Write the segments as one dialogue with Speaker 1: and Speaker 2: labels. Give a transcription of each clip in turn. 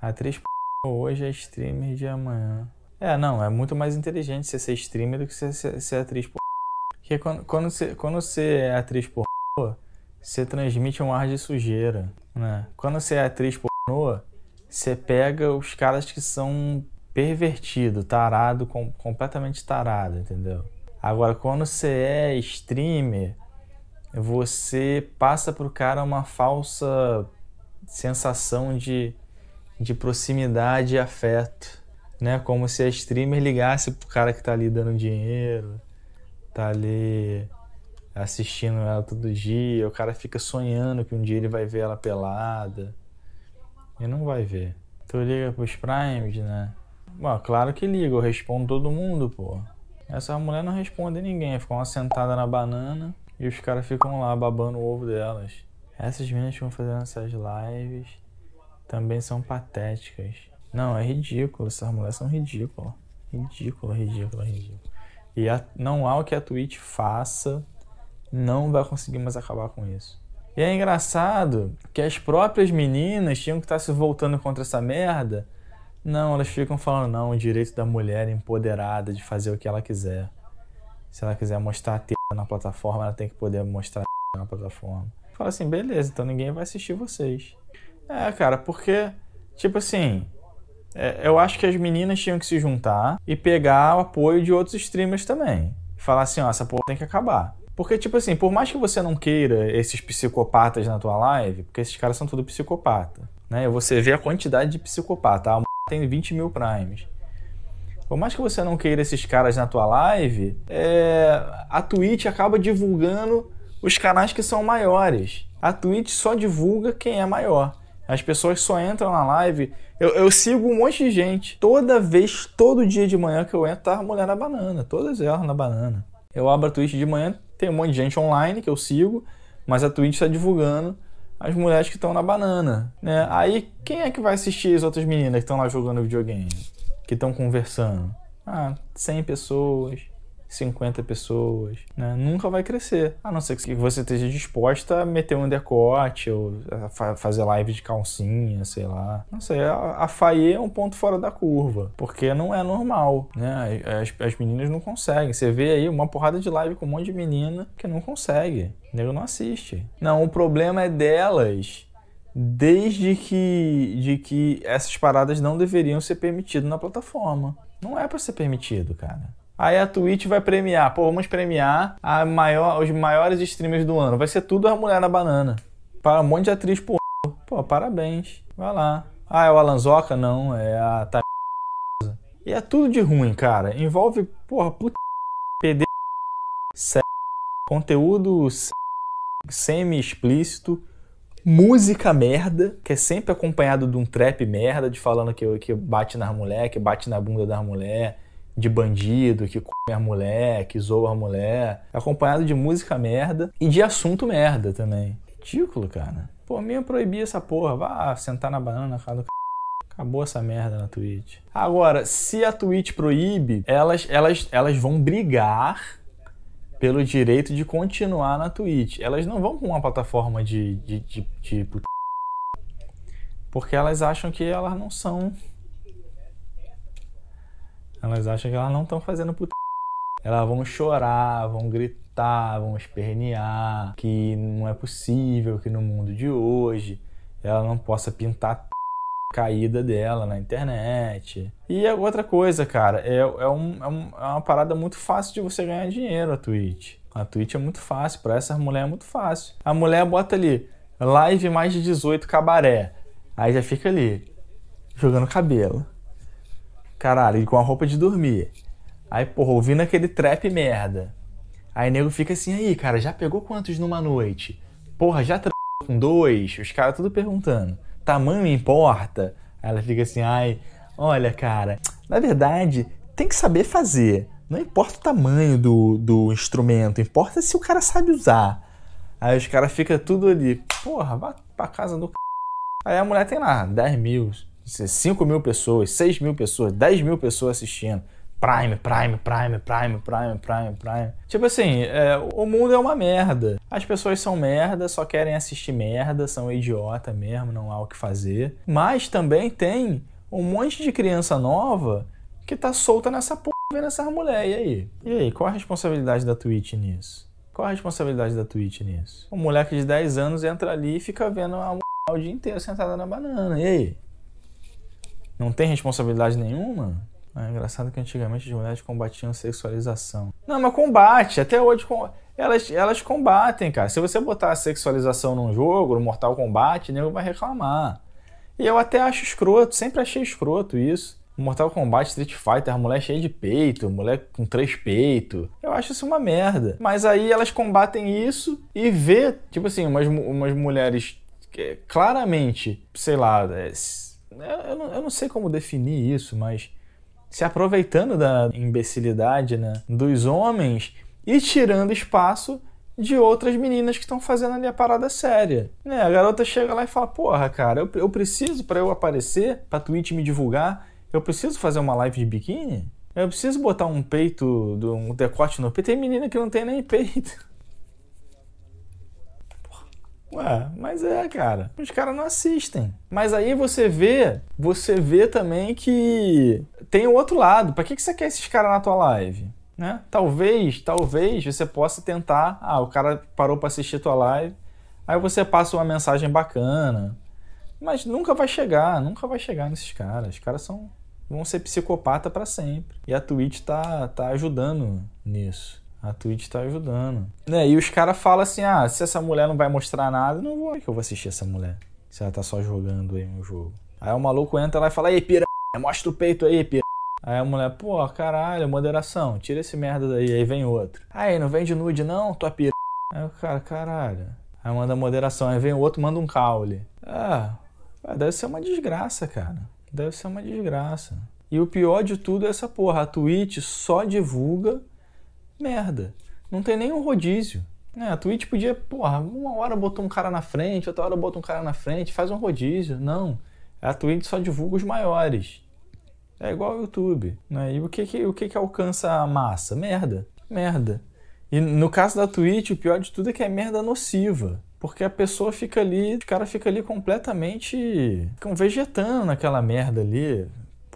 Speaker 1: Atriz p*** hoje é streamer de amanhã. É, não, é muito mais inteligente você ser streamer do que você ser, ser atriz por. Porque quando, quando, você, quando você é atriz por. Você transmite um ar de sujeira, né? Quando você é atriz p***, você pega os caras que são pervertido, tarado, com, completamente tarado, entendeu? Agora, quando você é streamer, você passa pro cara uma falsa sensação de de proximidade e afeto, né? Como se a streamer ligasse pro cara que tá ali dando dinheiro, tá ali assistindo ela todo dia, o cara fica sonhando que um dia ele vai ver ela pelada. E não vai ver. Tu liga pros primes, né? Bom, claro que liga, eu respondo todo mundo, pô. Essa mulher não responde ninguém, fica uma sentada na banana e os caras ficam lá babando o ovo delas. Essas meninas ficam fazendo essas lives também são patéticas. Não, é ridículo. Essas mulheres são ridículas. Ridícula, ridícula, ridícula. E a, não há o que a Twitch faça, não vai conseguir mais acabar com isso. E é engraçado que as próprias meninas tinham que estar se voltando contra essa merda. Não, elas ficam falando, não, o direito da mulher empoderada de fazer o que ela quiser. Se ela quiser mostrar a t na plataforma, ela tem que poder mostrar a t na plataforma. Fala assim, beleza, então ninguém vai assistir vocês. É, cara, porque, tipo assim, é, eu acho que as meninas tinham que se juntar e pegar o apoio de outros streamers também. Falar assim, ó, essa porra tem que acabar. Porque, tipo assim, por mais que você não queira esses psicopatas na tua live, porque esses caras são tudo psicopata, né? Você vê a quantidade de psicopata. A ah, tem 20 mil primes. Por mais que você não queira esses caras na tua live, é... a Twitch acaba divulgando os canais que são maiores. A Twitch só divulga quem é maior. As pessoas só entram na live. Eu, eu, sigo um monte de gente. Toda vez, todo dia de manhã que eu entro, tá a mulher na banana. Todas elas na banana. Eu abro a Twitch de manhã, tem um monte de gente online que eu sigo, mas a Twitch está divulgando as mulheres que estão na banana. Né? Aí quem é que vai assistir as outras meninas que estão lá jogando videogame? Que estão conversando? Ah, 100 pessoas, 50 pessoas, né? Nunca vai crescer. A não ser que você esteja disposta a meter um decote ou fa fazer live de calcinha, sei lá. Não sei, a, a Faye é um ponto fora da curva, porque não é normal, né? As, as meninas não conseguem. Você vê aí uma porrada de live com um monte de menina que não consegue. O nego não assiste. Não, o problema é delas desde que, de que essas paradas não deveriam ser permitidas na plataforma. Não é para ser permitido, cara. Aí a Twitch vai premiar, pô, vamos premiar a maior, os maiores streamers do ano. Vai ser tudo a Mulher na Banana. Para um monte de atriz por Pô, parabéns. Vai lá. Ah, é o Alanzoca? Não, é a tá E é tudo de ruim, cara. Envolve, porra, puta PD c... conteúdo c... semi-explícito, música merda, que é sempre acompanhado de um trap merda, de falando que, que bate nas mulheres, que bate na bunda das mulheres de bandido, que come a mulher, que zoa a mulher, acompanhado de música merda e de assunto merda também. Ridículo, cara. Pô, mesmo proibir essa porra. Vá sentar na banana, cara do c... Acabou essa merda na Twitch. Agora, se a Twitch proíbe, elas, elas, elas vão brigar pelo direito de continuar na Twitch. Elas não vão com uma plataforma de, de, de, de... Porque elas acham que elas não são elas acham que elas não estão fazendo put... Elas vão chorar, vão gritar, vão espernear, que não é possível que no mundo de hoje ela não possa pintar caída dela na internet. E é outra coisa, cara, é, é, um, é, um, é, uma parada muito fácil de você ganhar dinheiro a Twitch. A Twitch é muito fácil, para essas mulheres é muito fácil. A mulher bota ali, live mais de 18 cabaré. Aí já fica ali, jogando cabelo. Caralho, com a roupa de dormir. Aí, porra, ouvindo aquele trap merda. Aí nego fica assim, aí, cara, já pegou quantos numa noite? Porra, já tra... com dois? Os caras tudo perguntando. Tamanho importa? Aí ela fica assim, ai, olha, cara, na verdade, tem que saber fazer. Não importa o tamanho do, do instrumento, importa se o cara sabe usar. Aí os caras ficam tudo ali, porra, vá pra casa do c. Aí a mulher tem lá 10 mil, 5 é mil pessoas, 6 mil pessoas, 10 mil pessoas assistindo. Prime, Prime, Prime, Prime, Prime, Prime, Prime. Tipo assim, é, o mundo é uma merda. As pessoas são merda, só querem assistir merda, são idiota mesmo, não há o que fazer. Mas também tem um monte de criança nova que tá solta nessa porra vendo essas mulheres aí. E aí, qual a responsabilidade da Twitch nisso? Qual a responsabilidade da Twitch nisso? Um moleque de 10 anos entra ali e fica vendo a mulher o dia inteiro sentada na banana. E aí? não tem responsabilidade nenhuma. Ah, é engraçado que antigamente as mulheres combatiam sexualização. Não, mas combate, até hoje com... elas, elas combatem, cara. Se você botar a sexualização num jogo, no Mortal Kombat, nego vai reclamar. E eu até acho escroto, sempre achei escroto isso. Mortal Kombat, Street Fighter, a mulher é cheia de peito, mulher com três peitos. Eu acho isso uma merda. Mas aí elas combatem isso e vê, tipo assim, umas, umas mulheres claramente, sei lá, é, eu não, eu não sei como definir isso, mas se aproveitando da imbecilidade né, dos homens e tirando espaço de outras meninas que estão fazendo ali a parada séria. Né? A garota chega lá e fala: Porra, cara, eu, eu preciso para eu aparecer, pra Twitch me divulgar, eu preciso fazer uma live de biquíni? Eu preciso botar um peito, um decote no peito. Tem menina que não tem nem peito. Ué, mas é, cara. Os caras não assistem. Mas aí você vê, você vê também que tem o outro lado. Para que, que você quer esses caras na tua live? Né? Talvez, talvez você possa tentar. Ah, o cara parou para assistir tua live. Aí você passa uma mensagem bacana. Mas nunca vai chegar, nunca vai chegar nesses caras. Os caras são vão ser psicopata para sempre. E a Twitch tá, tá ajudando nisso. A Twitch tá ajudando. Né? E os caras falam assim: ah, se essa mulher não vai mostrar nada, não vou. que eu vou assistir essa mulher? Se ela tá só jogando aí no jogo. Aí o maluco entra lá e fala: aí pira, mostra o peito aí, pira. Aí a mulher, pô, caralho, moderação, tira esse merda daí, aí vem outro. Aí, não vende nude não, tua pira. Aí o cara, caralho. Aí manda moderação, aí vem o outro, manda um caule. Ah, ah, deve ser uma desgraça, cara. Deve ser uma desgraça. E o pior de tudo é essa porra, a Twitch só divulga merda. Não tem nenhum rodízio. É, a Twitch podia, porra, uma hora botou um cara na frente, outra hora botou um cara na frente, faz um rodízio. Não. A Twitch só divulga os maiores. É igual ao YouTube. Né? E o que, que, o que, que alcança a massa? Merda. Merda. E no caso da Twitch, o pior de tudo é que é merda nociva. Porque a pessoa fica ali, o cara fica ali completamente. ficam vegetando naquela merda ali.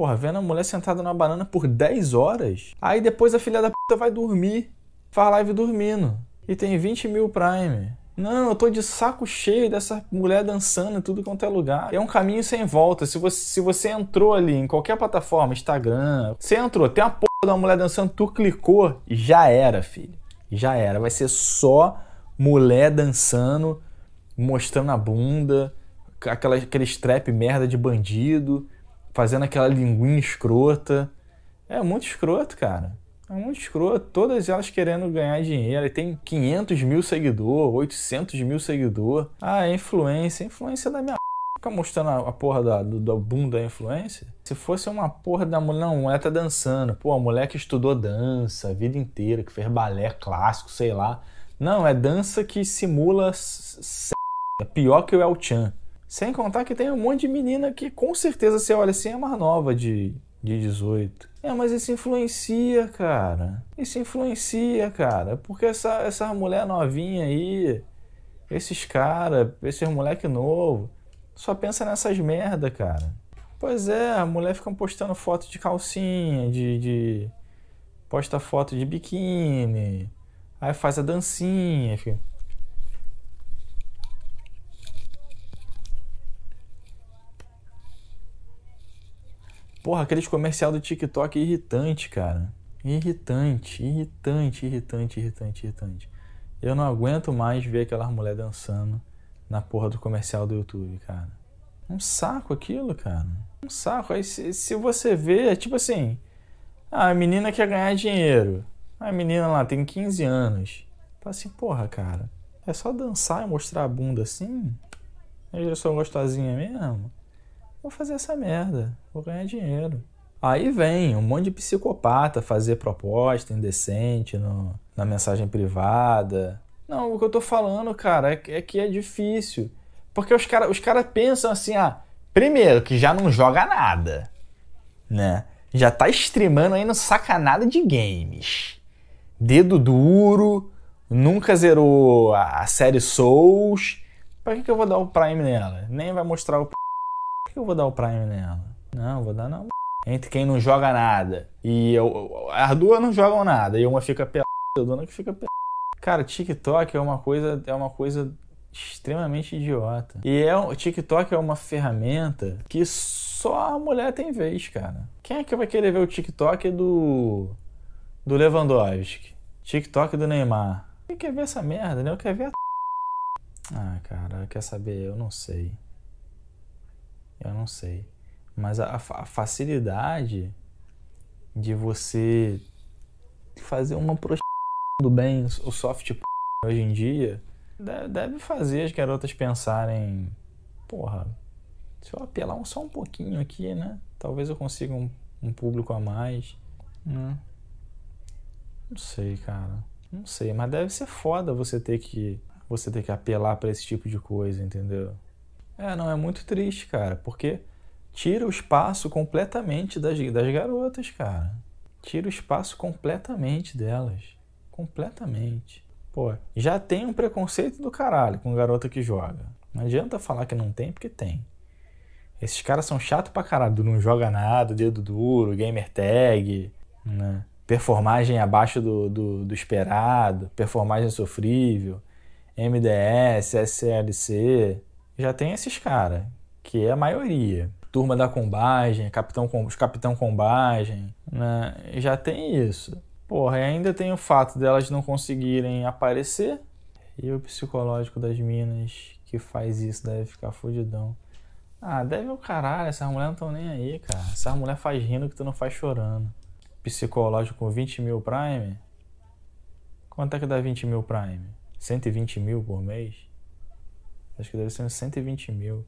Speaker 1: Porra, vendo a mulher sentada na banana por 10 horas. Aí depois a filha da puta vai dormir. Faz live dormindo. E tem 20 mil Prime. Não, eu tô de saco cheio dessa mulher dançando em tudo quanto é lugar. É um caminho sem volta. Se você, se você entrou ali em qualquer plataforma, Instagram, você entrou, tem uma porra da mulher dançando, tu clicou, já era, filho. Já era. Vai ser só mulher dançando, mostrando a bunda, aquela, aquele strap merda de bandido fazendo aquela linguinha escrota. É muito escroto, cara. É muito escroto. Todas elas querendo ganhar dinheiro. E tem 500 mil seguidor, 800 mil seguidores. Ah, é influência. Influência da minha Fica mostrando a porra da, do, do boom da é influência. Se fosse uma porra da mulher, não, a mulher tá dançando. Pô, a mulher que estudou dança a vida inteira, que fez balé clássico, sei lá. Não, é dança que simula. É pior que o El Chan. Sem contar que tem um monte de menina que com certeza você olha assim, é mais nova de, de 18. É, mas isso influencia, cara. Isso influencia, cara. Porque essa, essa mulher novinha aí, esses caras, esses moleque novo, só pensa nessas merda, cara. Pois é, a mulher fica postando foto de calcinha, de, de. posta foto de biquíni, aí faz a dancinha, fica. Porra, aqueles comercial do TikTok é irritante, cara. Irritante, irritante, irritante, irritante, irritante. Eu não aguento mais ver aquelas mulheres dançando na porra do comercial do YouTube, cara. Um saco aquilo, cara. Um saco. Aí se, se você vê, é tipo assim: ah, a menina quer ganhar dinheiro. A menina lá tem 15 anos. Tá assim, porra, cara. É só dançar e mostrar a bunda assim? Eu já sou gostosinha mesmo? vou fazer essa merda, vou ganhar dinheiro. Aí vem um monte de psicopata fazer proposta indecente no, na mensagem privada. Não, o que eu tô falando, cara, é, é que é difícil. Porque os caras os cara pensam assim, ah, primeiro, que já não joga nada, né? Já tá streamando aí no sacanada de games. Dedo duro, nunca zerou a, série Souls. Pra que, que eu vou dar o Prime nela? Nem vai mostrar o p por que eu vou dar o Prime nela? Não, vou dar não. Entre quem não joga nada e eu. As duas não jogam nada e uma fica pelada, a dona que fica pelada. Cara, TikTok é uma coisa. É uma coisa extremamente idiota. E é, o TikTok é uma ferramenta que só a mulher tem vez, cara. Quem é que vai querer ver o TikTok do. do Lewandowski? TikTok do Neymar? Quem quer ver essa merda, né? Eu quero ver a. Ah, cara, quer saber? Eu não sei. Eu não sei. Mas a, a facilidade de você fazer uma prostituição do bem, o soft p... hoje em dia, deve fazer as garotas pensarem: porra, se eu apelar só um pouquinho aqui, né? Talvez eu consiga um, um público a mais. Né? Não sei, cara. Não sei, mas deve ser foda você ter que você ter que apelar para esse tipo de coisa, entendeu? É, não, é muito triste, cara, porque tira o espaço completamente das, das garotas, cara. Tira o espaço completamente delas. Completamente. Pô, já tem um preconceito do caralho com garota que joga. Não adianta falar que não tem, porque tem. Esses caras são chato pra caralho, não joga nada, dedo duro, gamer tag, né? Performagem abaixo do, do, do esperado, performagem sofrível, MDS, SLC, já tem esses caras, que é a maioria. Turma da combagem, capitão, os capitão combagem, né? Já tem isso. Porra, e ainda tem o fato delas não conseguirem aparecer. E o psicológico das minas que faz isso deve ficar fudidão. Ah, deve o caralho, essas mulheres não estão nem aí, cara. Essas mulheres faz rindo que tu não faz chorando. Psicológico com 20 mil prime? Quanto é que dá 20 mil prime? 120 mil por mês? Acho que deve ser uns 120 mil.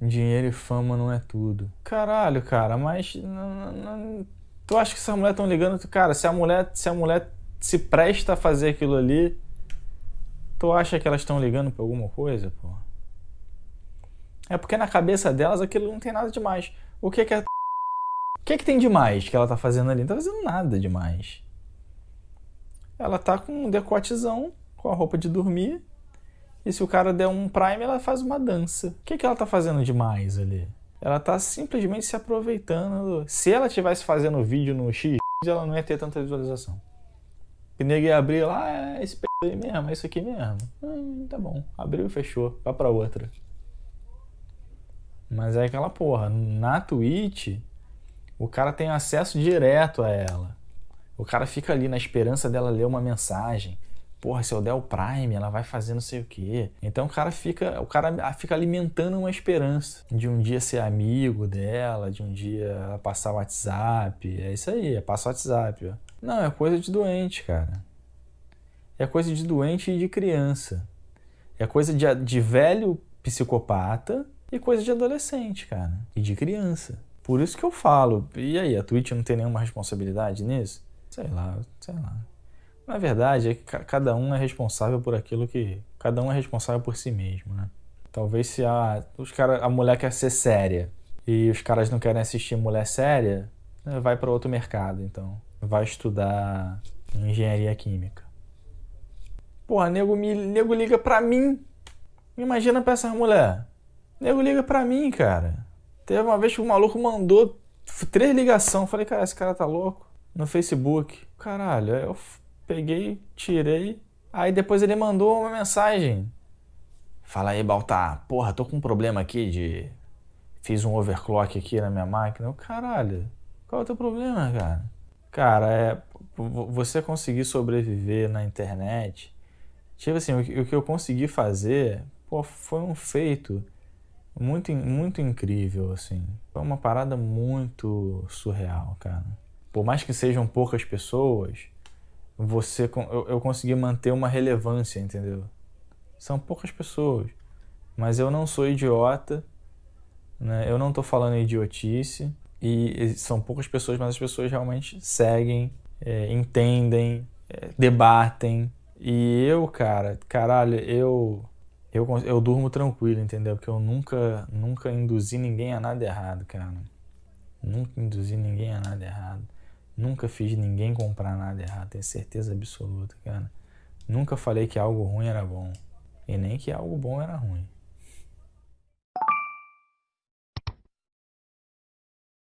Speaker 1: Dinheiro e fama não é tudo. Caralho, cara, mas. Não, não, tu acha que essas mulheres estão ligando? Cara, se a mulher se a mulher se presta a fazer aquilo ali, tu acha que elas estão ligando pra alguma coisa, pô? É porque na cabeça delas aquilo não tem nada demais. O que que é. O que, que tem demais que ela tá fazendo ali? Não tá fazendo nada demais. Ela tá com um decotezão, com a roupa de dormir, e se o cara der um prime, ela faz uma dança. O que, que ela tá fazendo demais ali? Ela tá simplesmente se aproveitando. Se ela tivesse fazendo vídeo no X, ela não ia ter tanta visualização. O nego ia abrir lá, ah, é esse p aí mesmo, é isso aqui mesmo. Hum, tá bom. Abriu e fechou. Vai pra outra. Mas é aquela porra. Na Twitch, o cara tem acesso direto a ela. O cara fica ali na esperança dela ler uma mensagem porra, se eu der o Prime, ela vai fazer não sei o quê. Então o cara fica, o cara fica alimentando uma esperança de um dia ser amigo dela, de um dia passar o WhatsApp. É isso aí, é passar o WhatsApp. Ó. Não, é coisa de doente, cara. É coisa de doente e de criança. É coisa de, de velho psicopata e coisa de adolescente, cara. E de criança. Por isso que eu falo. E aí, a Twitch não tem nenhuma responsabilidade nisso? Sei lá, sei lá. Na verdade, é que cada um é responsável por aquilo que. Cada um é responsável por si mesmo, né? Talvez se a. Os cara, a mulher quer ser séria e os caras não querem assistir mulher séria, né, vai para outro mercado, então. Vai estudar engenharia química. Porra, nego, me, nego liga pra mim. Imagina pra essa mulher. Nego liga pra mim, cara. Teve uma vez que o maluco mandou três ligações. Falei, cara, esse cara tá louco. No Facebook. Caralho, eu é peguei, tirei. Aí depois ele mandou uma mensagem. Fala aí, Baltar. Porra, tô com um problema aqui de. Fiz um overclock aqui na minha máquina. Eu, caralho, qual é o teu problema, cara? Cara, é. Você conseguir sobreviver na internet. Tipo assim, o que eu consegui fazer pô, foi um feito muito, muito incrível, assim. Foi uma parada muito surreal, cara. Por mais que sejam poucas pessoas, você eu, eu consegui manter uma relevância, entendeu? São poucas pessoas, mas eu não sou idiota, né? Eu não estou falando idiotice e são poucas pessoas, mas as pessoas realmente seguem, é, entendem, é, debatem. E eu, cara, caralho, eu, eu eu durmo tranquilo, entendeu? Porque eu nunca nunca induzi ninguém a nada errado, cara. Nunca induzi ninguém a nada errado. Nunca fiz ninguém comprar nada errado, tenho certeza absoluta, cara. Nunca falei que algo ruim era bom e nem que algo bom era ruim.